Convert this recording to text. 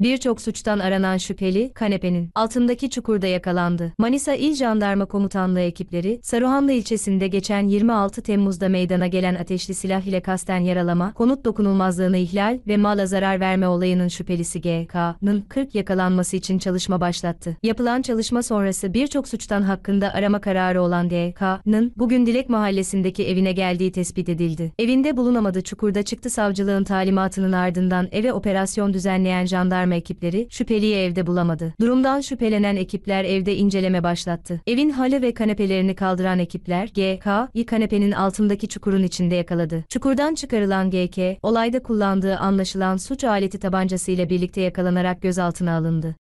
Birçok suçtan aranan şüpheli, kanepenin altındaki çukurda yakalandı. Manisa İl Jandarma Komutanlığı ekipleri, Saruhanlı ilçesinde geçen 26 Temmuz'da meydana gelen ateşli silah ile kasten yaralama, konut dokunulmazlığını ihlal ve mala zarar verme olayının şüphelisi GK'nın 40 yakalanması için çalışma başlattı. Yapılan çalışma sonrası birçok suçtan hakkında arama kararı olan DK'nın, bugün Dilek Mahallesi'ndeki evine geldiği tespit edildi. Evinde bulunamadı çukurda çıktı savcılığın talimatının ardından eve operasyon düzenleyen jandarma kurtarma ekipleri şüpheliyi evde bulamadı. Durumdan şüphelenen ekipler evde inceleme başlattı. Evin halı ve kanepelerini kaldıran ekipler GK'yi kanepenin altındaki çukurun içinde yakaladı. Çukurdan çıkarılan GK, olayda kullandığı anlaşılan suç aleti tabancasıyla birlikte yakalanarak gözaltına alındı.